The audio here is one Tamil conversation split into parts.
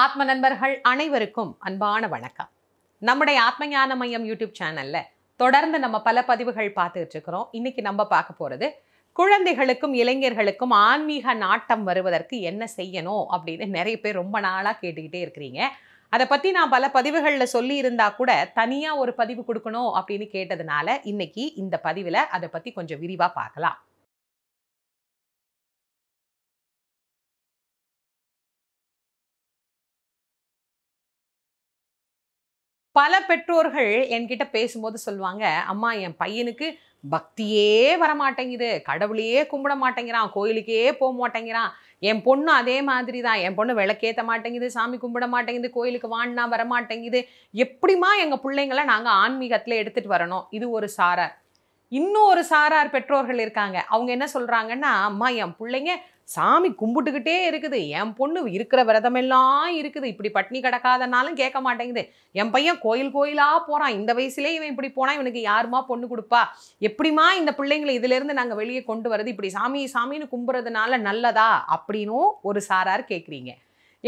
ஆத்ம நண்பர்கள் அனைவருக்கும் அன்பான வணக்கம் நம்முடைய ஆத்ம ஞான மையம் யூடியூப் சேனல்ல தொடர்ந்து நம்ம பல பதிவுகள் பார்த்துட்டு இருக்கிறோம் இன்னைக்கு நம்ம பார்க்க போறது குழந்தைகளுக்கும் இளைஞர்களுக்கும் ஆன்மீக நாட்டம் வருவதற்கு என்ன செய்யணும் அப்படின்னு நிறைய பேர் ரொம்ப நாளாக கேட்டுக்கிட்டே இருக்கிறீங்க அதை பற்றி நான் பல பதிவுகளில் சொல்லி இருந்தா கூட தனியாக ஒரு பதிவு கொடுக்கணும் அப்படின்னு கேட்டதுனால இன்னைக்கு இந்த பதிவில் அதை பற்றி கொஞ்சம் விரிவாக பார்க்கலாம் பல பெற்றோர்கள் என்கிட்ட பேசும்போது சொல்லுவாங்க அம்மா என் பையனுக்கு பக்தியே வரமாட்டேங்குது கடவுளையே கும்பிட மாட்டேங்கிறான் கோயிலுக்கே போக மாட்டேங்கிறான் என் பொண்ணு அதே மாதிரி தான் என் பொண்ணு விளக்கேற்ற மாட்டேங்குது சாமி கும்பிட மாட்டேங்குது கோயிலுக்கு வாண்டினா வரமாட்டேங்குது எப்படிமா எங்கள் பிள்ளைங்கள நாங்கள் ஆன்மீகத்தில் எடுத்துகிட்டு வரணும் இது ஒரு சாரை இன்னும் ஒரு சாரார் பெற்றோர்கள் இருக்காங்க அவங்க என்ன சொல்கிறாங்கன்னா அம்மா என் பிள்ளைங்க சாமி கும்பிட்டுக்கிட்டே இருக்குது என் பொண்ணு இருக்கிற விரதமெல்லாம் இருக்குது இப்படி பட்னி கிடக்காதனாலும் கேட்க மாட்டேங்குது என் பையன் கோயில் கோயிலாக போகிறான் இந்த வயசுலேயே இவன் இப்படி போனால் இவனுக்கு யாருமா பொண்ணு கொடுப்பா எப்படிமா இந்த பிள்ளைங்களை இதிலேருந்து நாங்கள் வெளியே கொண்டு வரது இப்படி சாமி சாமின்னு கும்புறதுனால நல்லதா அப்படின்னும் ஒரு சாரார் கேட்குறீங்க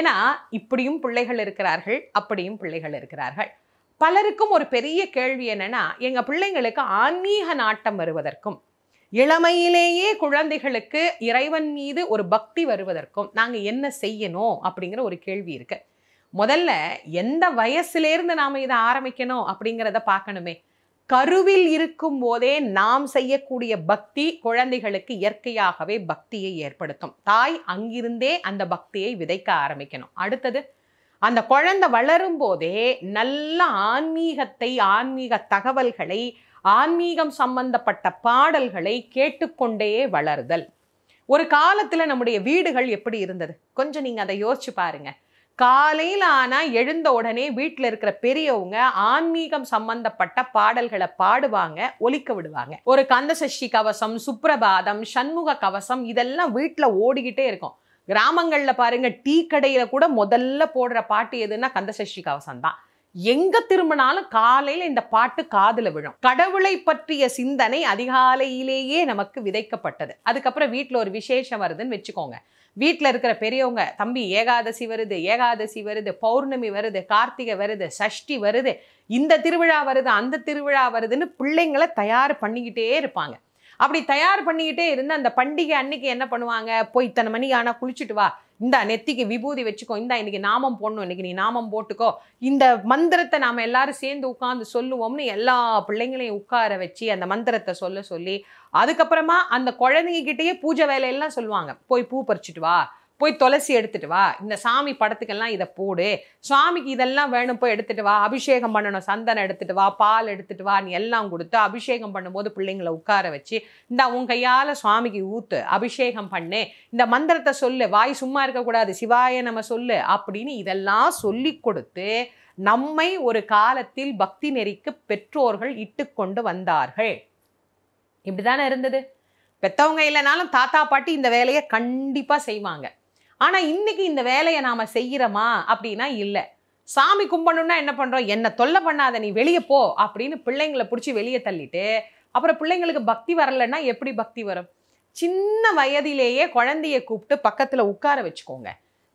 ஏன்னா இப்படியும் பிள்ளைகள் இருக்கிறார்கள் அப்படியும் பிள்ளைகள் இருக்கிறார்கள் பலருக்கும் ஒரு பெரிய கேள்வி என்னன்னா எங்கள் பிள்ளைங்களுக்கு ஆன்மீக நாட்டம் வருவதற்கும் இளமையிலேயே குழந்தைகளுக்கு இறைவன் மீது ஒரு பக்தி வருவதற்கும் நாங்கள் என்ன செய்யணும் அப்படிங்கிற ஒரு கேள்வி இருக்குது முதல்ல எந்த வயசுலேருந்து நாம் இதை ஆரம்பிக்கணும் அப்படிங்கிறத பார்க்கணுமே கருவில் இருக்கும் போதே நாம் செய்யக்கூடிய பக்தி குழந்தைகளுக்கு இயற்கையாகவே பக்தியை ஏற்படுத்தும் தாய் அங்கிருந்தே அந்த பக்தியை விதைக்க ஆரம்பிக்கணும் அடுத்தது அந்த குழந்தை வளரும் போதே நல்ல ஆன்மீகத்தை ஆன்மீக தகவல்களை ஆன்மீகம் சம்பந்தப்பட்ட பாடல்களை கேட்டுக்கொண்டே வளருதல் ஒரு காலத்தில் நம்முடைய வீடுகள் எப்படி இருந்தது கொஞ்சம் நீங்கள் அதை யோசிச்சு பாருங்க காலையில் ஆனால் எழுந்த உடனே வீட்டில் இருக்கிற பெரியவங்க ஆன்மீகம் சம்பந்தப்பட்ட பாடல்களை பாடுவாங்க ஒலிக்க விடுவாங்க ஒரு கந்தசஷ்டி கவசம் சுப்பிரபாதம் சண்முக கவசம் இதெல்லாம் வீட்டில் ஓடிக்கிட்டே இருக்கும் கிராமங்களில் பாருங்கள் டீ கடையில் கூட முதல்ல போடுற பாட்டு எதுன்னா கந்தசஷ்டி கவசம் தான் எங்க திரும்பினாலும் காலையில இந்த பாட்டு காதுல விழும் கடவுளை பற்றிய சிந்தனை அதிகாலையிலேயே நமக்கு விதைக்கப்பட்டது அதுக்கப்புறம் வீட்டில் ஒரு விசேஷம் வருதுன்னு வச்சுக்கோங்க வீட்டில் இருக்கிற பெரியவங்க தம்பி ஏகாதசி வருது ஏகாதசி வருது பௌர்ணமி வருது கார்த்திகை வருது சஷ்டி வருது இந்த திருவிழா வருது அந்த திருவிழா வருதுன்னு பிள்ளைங்களை தயார் பண்ணிக்கிட்டே இருப்பாங்க அப்படி தயார் பண்ணிக்கிட்டே இருந்து அந்த பண்டிகை அன்னைக்கு என்ன பண்ணுவாங்க போய் இத்தனை மணி ஆனால் குளிச்சுட்டு வா இந்த நெத்திக்கு விபூதி வச்சுக்கோ இந்த இன்னைக்கு நாமம் போடணும் இன்னைக்கு நீ நாமம் போட்டுக்கோ இந்த மந்திரத்தை நாம் எல்லாரும் சேர்ந்து உட்காந்து சொல்லுவோம்னு எல்லா பிள்ளைங்களையும் உட்கார வச்சு அந்த மந்திரத்தை சொல்ல சொல்லி அதுக்கப்புறமா அந்த குழந்தைங்ககிட்டயே பூஜை வேலையெல்லாம் சொல்லுவாங்க போய் பூ பறிச்சுட்டு வா போய் துளசி எடுத்துட்டு வா இந்த சாமி படத்துக்கெல்லாம் இதை போடு சுவாமிக்கு இதெல்லாம் வேணும் போய் எடுத்துட்டு வா அபிஷேகம் பண்ணணும் சந்தனம் எடுத்துட்டு வா பால் எடுத்துட்டு வா நீ எல்லாம் கொடுத்து அபிஷேகம் பண்ணும்போது பிள்ளைங்களை உட்கார வச்சு இந்த உன் கையால் சுவாமிக்கு ஊத்து அபிஷேகம் பண்ணு இந்த மந்திரத்தை சொல்லு வாய் சும்மா இருக்கக்கூடாது சிவாய நம்ம சொல்லு அப்படின்னு இதெல்லாம் சொல்லி கொடுத்து நம்மை ஒரு காலத்தில் பக்தி நெறிக்கு பெற்றோர்கள் இட்டுக்கொண்டு வந்தார்கள் இப்படி தானே இருந்தது பெற்றவங்க இல்லைனாலும் தாத்தா பாட்டி இந்த வேலையை கண்டிப்பாக செய்வாங்க ஆனால் இன்றைக்கி இந்த வேலையை நாம் செய்கிறோமா அப்படின்னா இல்லை சாமி கும்பணுன்னா என்ன பண்ணுறோம் என்னை தொல்லை பண்ணாத நீ வெளியே போ அப்படின்னு பிள்ளைங்களை பிடிச்சி வெளியே தள்ளிட்டு அப்புறம் பிள்ளைங்களுக்கு பக்தி வரலைன்னா எப்படி பக்தி வரும் சின்ன வயதிலேயே குழந்தைய கூப்பிட்டு பக்கத்தில் உட்கார வச்சுக்கோங்க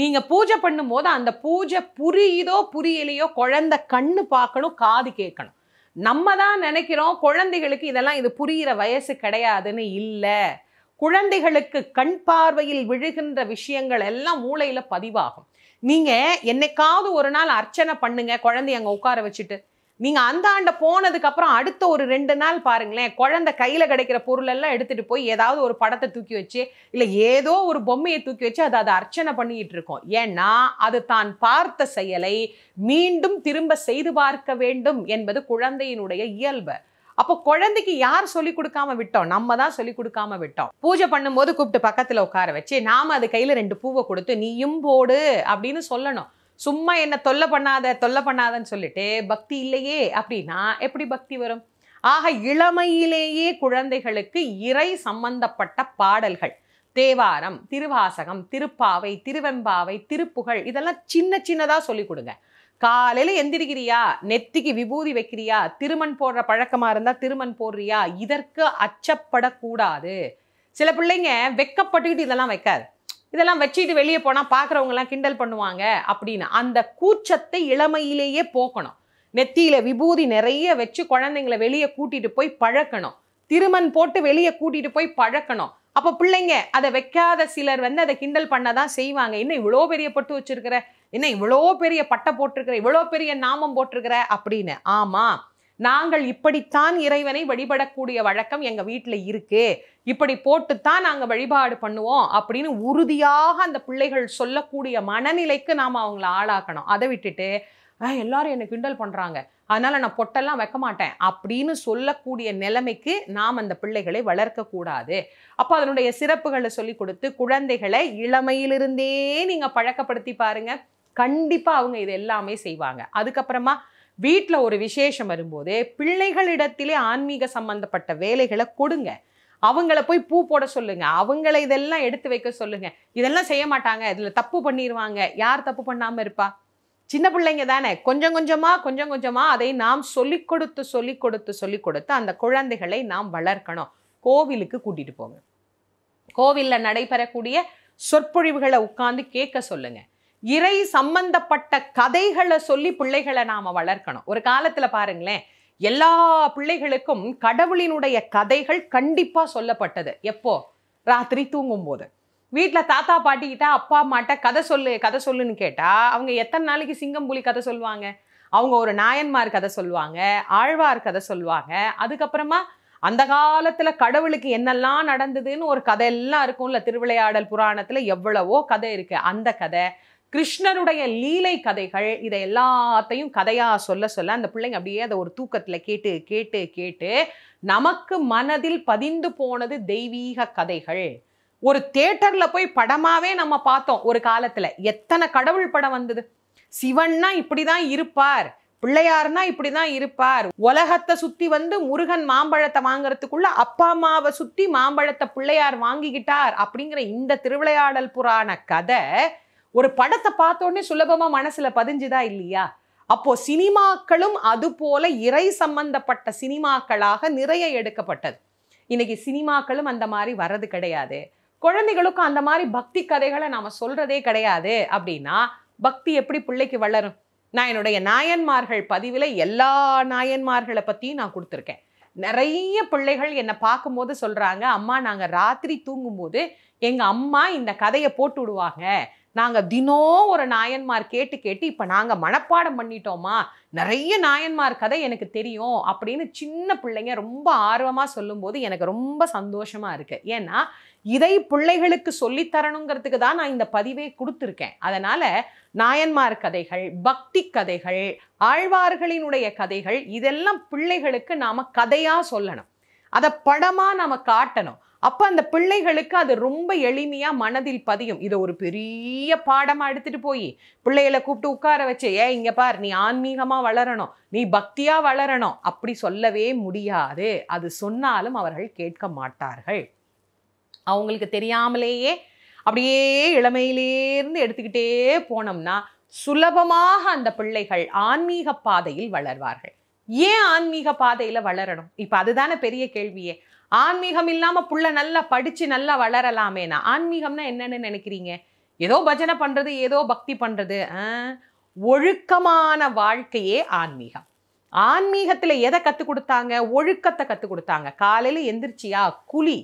நீங்கள் பூஜை பண்ணும்போது அந்த பூஜை புரியுதோ புரியலையோ குழந்த கண்ணு பார்க்கணும் காது கேட்கணும் நம்ம தான் நினைக்கிறோம் குழந்தைகளுக்கு இதெல்லாம் இது புரிகிற வயசு கிடையாதுன்னு இல்லை குழந்தைகளுக்கு கண் பார்வையில் விழுகின்ற விஷயங்கள் எல்லாம் மூளையில் பதிவாகும் நீங்கள் என்னைக்காவது ஒரு நாள் அர்ச்சனை பண்ணுங்க குழந்தைய அங்கே உட்கார வச்சுட்டு நீங்கள் அந்த ஆண்டை போனதுக்கப்புறம் அடுத்த ஒரு ரெண்டு நாள் பாருங்களேன் குழந்தை கையில் கிடைக்கிற பொருளெல்லாம் எடுத்துகிட்டு போய் ஏதாவது ஒரு படத்தை தூக்கி வச்சு இல்லை ஏதோ ஒரு பொம்மையை தூக்கி வச்சு அதை அதை அர்ச்சனை பண்ணிக்கிட்டு இருக்கோம் ஏன்னா அது தான் பார்த்த செயலை மீண்டும் திரும்ப செய்து பார்க்க வேண்டும் என்பது குழந்தையினுடைய இயல்பு அப்போ குழந்தைக்கு யார் சொல்லி கொடுக்காம விட்டோம் நம்ம தான் சொல்லி கொடுக்காம விட்டோம் பூஜை பண்ணும்போது கூப்பிட்டு பக்கத்தில் உட்கார வச்சு நாம அது கையில் ரெண்டு பூவை கொடுத்து நீயும் போடு அப்படின்னு சொல்லணும் சும்மா என்ன தொல்லை பண்ணாத தொல்லை பண்ணாதன்னு சொல்லிட்டு பக்தி இல்லையே அப்படின்னா எப்படி பக்தி வரும் ஆக இளமையிலேயே குழந்தைகளுக்கு இறை சம்பந்தப்பட்ட பாடல்கள் தேவாரம் திருவாசகம் திருப்பாவை திருவெம்பாவை திருப்புகழ் இதெல்லாம் சின்ன சின்னதாக சொல்லிக் கொடுங்க காலையில எந்திரிக்கிறியா நெத்திக்கு விபூதி வைக்கிறியா திருமண் போடுற பழக்கமா இருந்தா திருமண் போடுறியா இதற்கு அச்சப்படக்கூடாது சில பிள்ளைங்க வெக்கப்பட்டுக்கிட்டு இதெல்லாம் வைக்காது இதெல்லாம் வச்சுக்கிட்டு வெளியே போனால் பார்க்குறவங்கலாம் கிண்டல் பண்ணுவாங்க அப்படின்னு அந்த கூச்சத்தை இளமையிலேயே போக்கணும் நெத்தியில் விபூதி நிறைய வச்சு குழந்தைங்களை வெளியே கூட்டிகிட்டு போய் பழக்கணும் திருமண் போட்டு வெளியே கூட்டிகிட்டு போய் பழக்கணும் அப்போ பிள்ளைங்க அதை வைக்காத சிலர் வந்து அதை கிண்டல் பண்ண தான் செய்வாங்க இன்னும் இவ்வளோ பெரிய பட்டு வச்சுருக்கிற என்ன இவ்வளோ பெரிய பட்டை போட்டிருக்கிற இவ்வளோ பெரிய நாமம் போட்டிருக்கிற அப்படின்னு ஆமாம் நாங்கள் இப்படித்தான் இறைவனை வழிபடக்கூடிய வழக்கம் எங்கள் வீட்டில் இருக்கு இப்படி போட்டுத்தான் நாங்கள் வழிபாடு பண்ணுவோம் அப்படின்னு உறுதியாக அந்த பிள்ளைகள் சொல்லக்கூடிய மனநிலைக்கு நாம் அவங்கள ஆளாக்கணும் அதை விட்டுட்டு எல்லாரும் என்னை கிண்டல் பண்ணுறாங்க அதனால் நான் பொட்டெல்லாம் வைக்க மாட்டேன் அப்படின்னு சொல்லக்கூடிய நிலைமைக்கு நாம் அந்த பிள்ளைகளை வளர்க்கக்கூடாது அப்போ அதனுடைய சிறப்புகளை சொல்லி கொடுத்து குழந்தைகளை இளமையிலிருந்தே நீங்கள் பழக்கப்படுத்தி பாருங்கள் கண்டிப்பாக அவங்க இது எல்லாமே செய்வாங்க அதுக்கப்புறமா வீட்டில் ஒரு விசேஷம் வரும்போது பிள்ளைகளிடத்திலே ஆன்மீக சம்பந்தப்பட்ட வேலைகளை கொடுங்க அவங்கள போய் பூ போட சொல்லுங்க அவங்கள இதெல்லாம் எடுத்து வைக்க சொல்லுங்க இதெல்லாம் செய்ய மாட்டாங்க இதில் தப்பு பண்ணிடுவாங்க யார் தப்பு பண்ணாமல் இருப்பா சின்ன பிள்ளைங்க தானே கொஞ்சம் கொஞ்சமாக கொஞ்சம் கொஞ்சமாக அதை நாம் சொல்லிக் கொடுத்து சொல்லிக் கொடுத்து சொல்லிக் கொடுத்து அந்த குழந்தைகளை நாம் வளர்க்கணும் கோவிலுக்கு கூட்டிகிட்டு போங்க கோவிலில் நடைபெறக்கூடிய சொற்பொழிவுகளை உட்காந்து கேட்க சொல்லுங்கள் இறை சம்பந்தப்பட்ட கதைகளை சொல்லி பிள்ளைகளை நாம் வளர்க்கணும் ஒரு காலத்தில் பாருங்களேன் எல்லா பிள்ளைகளுக்கும் கடவுளினுடைய கதைகள் கண்டிப்பாக சொல்லப்பட்டது எப்போ ராத்திரி தூங்கும் போது வீட்டில் தாத்தா பாட்டிக்கிட்ட அப்பா அம்மாட்ட கதை சொல்லு கதை சொல்லுன்னு கேட்டால் அவங்க எத்தனை நாளைக்கு சிங்கம் புலி கதை சொல்லுவாங்க அவங்க ஒரு நாயன்மார் கதை சொல்லுவாங்க ஆழ்வார் கதை சொல்லுவாங்க அதுக்கப்புறமா அந்த காலத்தில் கடவுளுக்கு என்னெல்லாம் நடந்ததுன்னு ஒரு கதை எல்லாம் இருக்கும்ல திருவிளையாடல் புராணத்தில் எவ்வளவோ கதை இருக்குது அந்த கதை கிருஷ்ணனுடைய லீலை கதைகள் இதை எல்லாத்தையும் கதையாக சொல்ல சொல்ல அந்த பிள்ளைங்க அப்படியே அதை ஒரு தூக்கத்தில் கேட்டு கேட்டு கேட்டு நமக்கு மனதில் பதிந்து போனது தெய்வீக கதைகள் ஒரு தேட்டரில் போய் படமாகவே நம்ம பார்த்தோம் ஒரு காலத்தில் எத்தனை கடவுள் படம் வந்தது சிவன்னா இப்படி தான் இருப்பார் பிள்ளையார்னா இப்படி தான் இருப்பார் உலகத்தை சுற்றி வந்து முருகன் மாம்பழத்தை வாங்குறதுக்குள்ள அப்பா அம்மாவை சுற்றி மாம்பழத்தை பிள்ளையார் வாங்கிக்கிட்டார் அப்படிங்கிற இந்த திருவிளையாடல் புராண கதை ஒரு படத்தை பார்த்தோன்னே சுலபமாக மனசில் பதிஞ்சுதா இல்லையா அப்போ சினிமாக்களும் அதுபோல இறை சம்பந்தப்பட்ட சினிமாக்களாக நிறைய எடுக்கப்பட்டது இன்னைக்கு சினிமாக்களும் அந்த மாதிரி வர்றது கிடையாது குழந்தைகளுக்கும் அந்த மாதிரி பக்தி கதைகளை நாம் சொல்கிறதே கிடையாது அப்படின்னா பக்தி எப்படி பிள்ளைக்கு வளரும் நான் என்னுடைய நாயன்மார்கள் பதிவில் எல்லா நாயன்மார்களை பற்றியும் நான் கொடுத்துருக்கேன் நிறைய பிள்ளைகள் என்னை பார்க்கும்போது சொல்கிறாங்க அம்மா நாங்கள் ராத்திரி தூங்கும்போது எங்கள் அம்மா இந்த கதையை போட்டு விடுவாங்க நாங்கள் தினம் ஒரு நாயன்மார் கேட்டு கேட்டு இப்போ நாங்கள் மனப்பாடம் பண்ணிட்டோமா நிறைய நாயன்மார் கதை எனக்கு தெரியும் அப்படின்னு சின்ன பிள்ளைங்க ரொம்ப ஆர்வமாக சொல்லும்போது எனக்கு ரொம்ப சந்தோஷமாக இருக்குது ஏன்னா இதை பிள்ளைகளுக்கு சொல்லித்தரணுங்கிறதுக்கு தான் நான் இந்த பதிவே கொடுத்துருக்கேன் அதனால் நாயன்மார் கதைகள் பக்தி கதைகள் ஆழ்வார்களினுடைய கதைகள் இதெல்லாம் பிள்ளைகளுக்கு நாம் கதையாக சொல்லணும் அதை படமாக நாம் காட்டணும் அப்போ அந்த பிள்ளைகளுக்கு அது ரொம்ப எளிமையாக மனதில் பதியும் இதை ஒரு பெரிய பாடமாக எடுத்துகிட்டு போய் பிள்ளைகளை கூப்பிட்டு உட்கார வச்சு ஏ இங்கே பார் நீ ஆன்மீகமாக வளரணும் நீ பக்தியாக வளரணும் அப்படி சொல்லவே முடியாது அது சொன்னாலும் அவர்கள் கேட்க மாட்டார்கள் அவங்களுக்கு தெரியாமலேயே அப்படியே இளமையிலேருந்து எடுத்துக்கிட்டே போனோம்னா சுலபமாக அந்த பிள்ளைகள் ஆன்மீக பாதையில் வளர்வார்கள் ஏன் ஆன்மீக பாதையில் வளரணும் இப்போ அதுதானே பெரிய கேள்வியே ஆன்மீகம் இல்லாமல் புள்ள நல்லா படித்து நல்லா வளரலாமேனா ஆன்மீகம்னா என்னன்னு நினைக்கிறீங்க ஏதோ பஜனை பண்ணுறது ஏதோ பக்தி பண்ணுறது ஒழுக்கமான வாழ்க்கையே ஆன்மீகம் ஆன்மீகத்தில் எதை கற்றுக் கொடுத்தாங்க ஒழுக்கத்தை கற்றுக் கொடுத்தாங்க காலையில் எந்திரிச்சியா குழி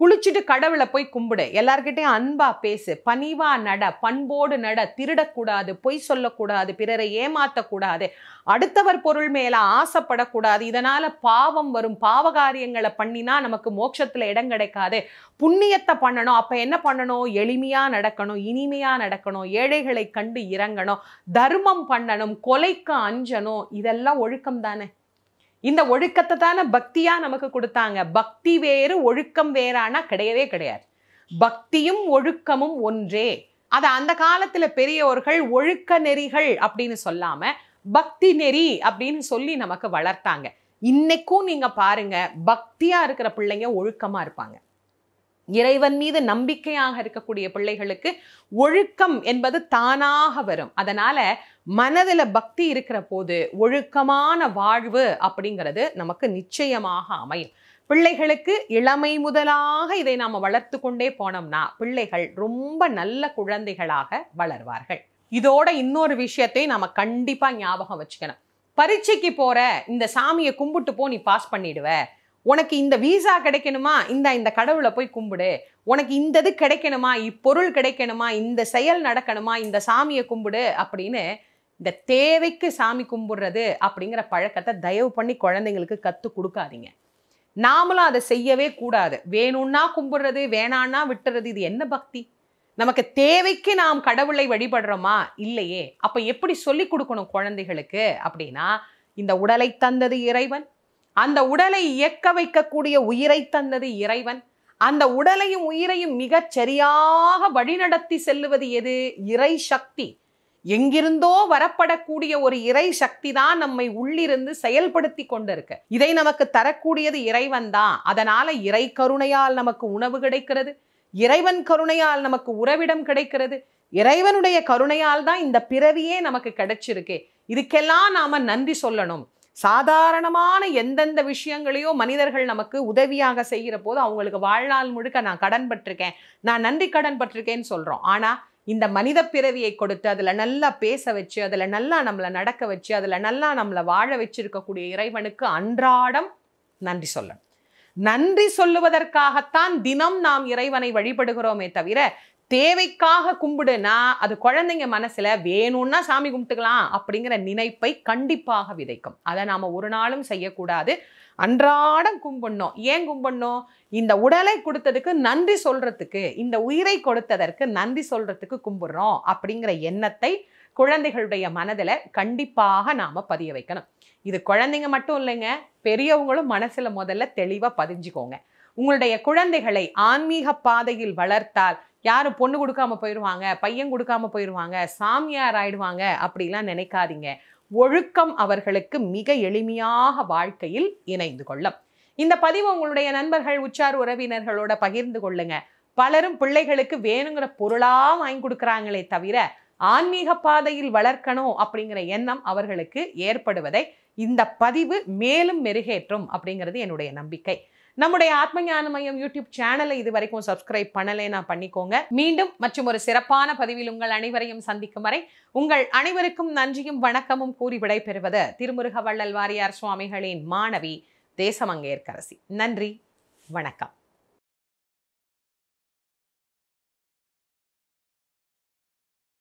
குளிச்சுட்டு கடவுளை போய் கும்பிடு எல்லார்கிட்டையும் அன்பா பேசு பணிவா நட பண்போடு நட திருடக்கூடாது பொய் சொல்லக்கூடாது பிறரை ஏமாற்றக்கூடாது அடுத்தவர் பொருள் மேல ஆசைப்படக்கூடாது இதனால பாவம் வரும் பாவகாரியங்களை பண்ணினா நமக்கு மோட்சத்துல இடம் கிடைக்காது புண்ணியத்தை பண்ணணும் அப்ப என்ன பண்ணணும் எளிமையா நடக்கணும் இனிமையா நடக்கணும் ஏழைகளை கண்டு இறங்கணும் தர்மம் பண்ணணும் கொலைக்கு அஞ்சணும் இதெல்லாம் ஒழுக்கம் தானே இந்த ஒழுக்கத்தை தானே பக்தியாக நமக்கு கொடுத்தாங்க பக்தி வேறு ஒழுக்கம் வேறானா கிடையவே கிடையாது பக்தியும் ஒழுக்கமும் ஒன்றே அதை அந்த காலத்தில் பெரியவர்கள் ஒழுக்க நெறிகள் அப்படின்னு சொல்லாமல் பக்தி நெறி அப்படின்னு சொல்லி நமக்கு வளர்த்தாங்க இன்னைக்கும் நீங்கள் பாருங்க பக்தியாக இருக்கிற பிள்ளைங்க ஒழுக்கமாக இருப்பாங்க இறைவன் மீது நம்பிக்கையாக இருக்கக்கூடிய பிள்ளைகளுக்கு ஒழுக்கம் என்பது தானாக வரும் அதனால மனதில் பக்தி இருக்கிற போது ஒழுக்கமான வாழ்வு அப்படிங்கிறது நமக்கு நிச்சயமாக அமையும் பிள்ளைகளுக்கு இளமை முதலாக இதை நாம் வளர்த்து கொண்டே போனோம்னா பிள்ளைகள் ரொம்ப நல்ல குழந்தைகளாக வளர்வார்கள் இதோட இன்னொரு விஷயத்தை நாம் கண்டிப்பாக ஞாபகம் வச்சுக்கணும் பரீட்சைக்கு போகிற இந்த சாமியை கும்பிட்டு போ நீ பாஸ் பண்ணிடுவேன் உனக்கு இந்த வீசா கிடைக்கணுமா இந்த இந்த கடவுளை போய் கும்பிடு உனக்கு இந்த இது கிடைக்கணுமா இப்பொருள் கிடைக்கணுமா இந்த செயல் நடக்கணுமா இந்த சாமியை கும்பிடு அப்படின்னு இந்த தேவைக்கு சாமி கும்பிடுறது அப்படிங்கிற பழக்கத்தை தயவு பண்ணி குழந்தைங்களுக்கு கற்றுக் கொடுக்காதீங்க நாமளும் அதை செய்யவே கூடாது வேணும்னா கும்பிடுறது வேணான்னா விட்டுறது இது என்ன பக்தி நமக்கு தேவைக்கு நாம் கடவுளை வழிபடுறோமா இல்லையே அப்போ எப்படி சொல்லி கொடுக்கணும் குழந்தைகளுக்கு அப்படின்னா இந்த உடலை தந்தது இறைவன் அந்த உடலை இயக்க வைக்கக்கூடிய உயிரை தந்தது இறைவன் அந்த உடலையும் உயிரையும் மிகச் சரியாக வழிநடத்தி செல்லுவது எது இறை சக்தி எங்கிருந்தோ வரப்படக்கூடிய ஒரு இறை சக்தி தான் நம்மை உள்ளிருந்து செயல்படுத்தி கொண்டிருக்கு இதை நமக்கு தரக்கூடியது இறைவன் தான் அதனால இறை கருணையால் நமக்கு உணவு கிடைக்கிறது இறைவன் கருணையால் நமக்கு உறவிடம் கிடைக்கிறது இறைவனுடைய கருணையால் தான் இந்த பிறவியே நமக்கு கிடைச்சிருக்கு இதுக்கெல்லாம் நாம நன்றி சொல்லணும் சாதாரணமான எந்தெந்த விஷயங்களையோ மனிதர்கள் நமக்கு உதவியாக செய்கிற போது அவங்களுக்கு வாழ்நாள் முழுக்க நான் கடன் பட்டிருக்கேன் நான் நன்றி கடன் பட்டிருக்கேன்னு சொல்கிறோம் ஆனால் இந்த மனித பிறவியை கொடுத்து அதில் நல்லா பேச வச்சு அதில் நல்லா நம்மளை நடக்க வச்சு அதில் நல்லா நம்மளை வாழ வச்சிருக்கக்கூடிய இறைவனுக்கு அன்றாடம் நன்றி சொல்லணும் நன்றி சொல்லுவதற்காகத்தான் தினம் நாம் இறைவனை வழிபடுகிறோமே தவிர தேவைக்காக கும்பிடுனா அது குழந்தைங்க மனசில் வேணும்னா சாமி கும்பிட்டுக்கலாம் அப்படிங்கிற நினைப்பை கண்டிப்பாக விதைக்கும் அதை நாம் ஒரு நாளும் செய்யக்கூடாது அன்றாடம் கும்பிடணும் ஏன் கும்பிடணும் இந்த உடலை கொடுத்ததுக்கு நன்றி சொல்கிறதுக்கு இந்த உயிரை கொடுத்ததற்கு நன்றி சொல்கிறதுக்கு கும்பிட்றோம் அப்படிங்கிற எண்ணத்தை குழந்தைகளுடைய மனதில் கண்டிப்பாக நாம் பதிய வைக்கணும் இது குழந்தைங்க மட்டும் இல்லைங்க பெரியவங்களும் மனசில் முதல்ல தெளிவாக பதிஞ்சுக்கோங்க உங்களுடைய குழந்தைகளை ஆன்மீக பாதையில் வளர்த்தால் யாரும் பொண்ணு கொடுக்காம போயிடுவாங்க பையன் கொடுக்காம போயிடுவாங்க சாமியார் ஆயிடுவாங்க அப்படிலாம் நினைக்காதீங்க ஒழுக்கம் அவர்களுக்கு மிக எளிமையாக வாழ்க்கையில் இணைந்து கொள்ளும் இந்த பதிவு உங்களுடைய நண்பர்கள் உச்சார் உறவினர்களோட பகிர்ந்து கொள்ளுங்க பலரும் பிள்ளைகளுக்கு வேணுங்கிற பொருளாக வாங்கி கொடுக்குறாங்களே தவிர ஆன்மீக பாதையில் வளர்க்கணும் அப்படிங்கிற எண்ணம் அவர்களுக்கு ஏற்படுவதை இந்த பதிவு மேலும் மெருகேற்றும் அப்படிங்கிறது என்னுடைய நம்பிக்கை நம்முடைய ஆத்ம ஞான மையம் யூடியூப் சேனலை இது வரைக்கும் சப்ஸ்கிரைப் பண்ணலைன்னா பண்ணிக்கோங்க மீண்டும் மற்றும் ஒரு சிறப்பான பதிவில் உங்கள் அனைவரையும் சந்திக்கும் வரை உங்கள் அனைவருக்கும் நன்றியும் வணக்கமும் கூறி விடைபெறுவது திருமுருக வள்ளல் வாரியார் சுவாமிகளின் மாணவி தேசமங்கேற்கரசி நன்றி வணக்கம்